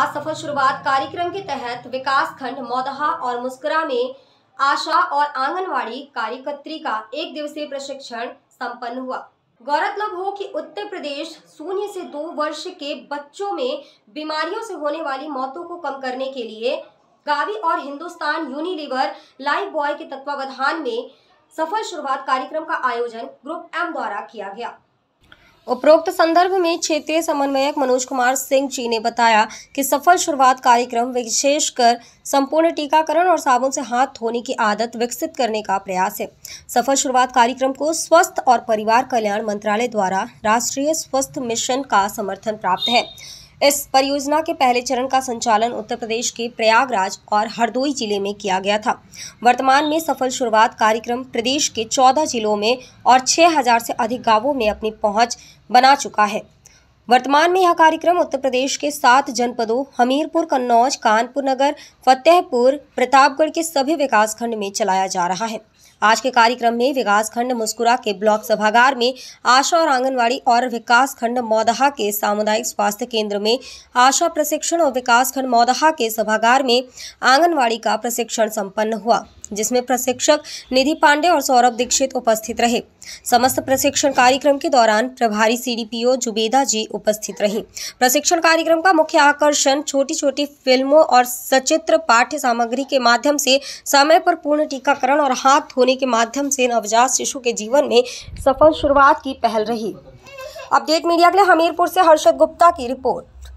आज सफल शुरुआत कार्यक्रम के तहत विकास खंड मौदहा और मुस्कुरा में आशा और आंगनवाड़ी कार्यकत्री का एक दिवसीय प्रशिक्षण संपन्न हुआ गौरतलब हो कि उत्तर प्रदेश शून्य से दो वर्ष के बच्चों में बीमारियों से होने वाली मौतों को कम करने के लिए गावी और हिंदुस्तान यूनिलीवर लाइफ बॉय के तत्वावधान में सफल शुरुआत कार्यक्रम का आयोजन ग्रुप एम द्वारा किया गया उपरोक्त संदर्भ में क्षेत्रीय समन्वयक मनोज कुमार सिंह जी ने बताया कि सफल शुरुआत कार्यक्रम विशेषकर संपूर्ण टीकाकरण और साबुन से हाथ धोने की आदत विकसित करने का प्रयास है सफल शुरुआत कार्यक्रम को स्वस्थ और परिवार कल्याण मंत्रालय द्वारा राष्ट्रीय स्वस्थ मिशन का समर्थन प्राप्त है इस परियोजना के पहले चरण का संचालन उत्तर प्रदेश के प्रयागराज और हरदोई जिले में किया गया था वर्तमान में सफल शुरुआत कार्यक्रम प्रदेश के चौदह जिलों में और 6000 से अधिक गांवों में अपनी पहुंच बना चुका है वर्तमान में यह कार्यक्रम उत्तर प्रदेश के सात जनपदों हमीरपुर कन्नौज कानपुर नगर फतेहपुर प्रतापगढ़ के सभी विकासखंड में चलाया जा रहा है आज के कार्यक्रम में विकास खंड मुस्कुरा के ब्लॉक सभागार में आशा और आंगनवाड़ी और विकास खंड मौदहा के सामुदायिक स्वास्थ्य केंद्र में आशा प्रशिक्षण और विकास खंड मौदहा के सभागार में आंगनवाड़ी का प्रशिक्षण संपन्न हुआ जिसमें प्रशिक्षक निधि पांडे और सौरभ दीक्षित उपस्थित रहे समस्त प्रशिक्षण कार्यक्रम के दौरान प्रभारी सीडीपीओ जुबेदा जी उपस्थित रहे प्रशिक्षण कार्यक्रम का मुख्य आकर्षण छोटी छोटी फिल्मों और सचित्र पाठ्य सामग्री के माध्यम से समय पर पूर्ण टीकाकरण और हाथ प्राप्त होने के माध्यम से नवजात शिशु के जीवन में सफल शुरुआत की पहल रही अपडेट मीडिया के लिए हमीरपुर से हर्षद गुप्ता की रिपोर्ट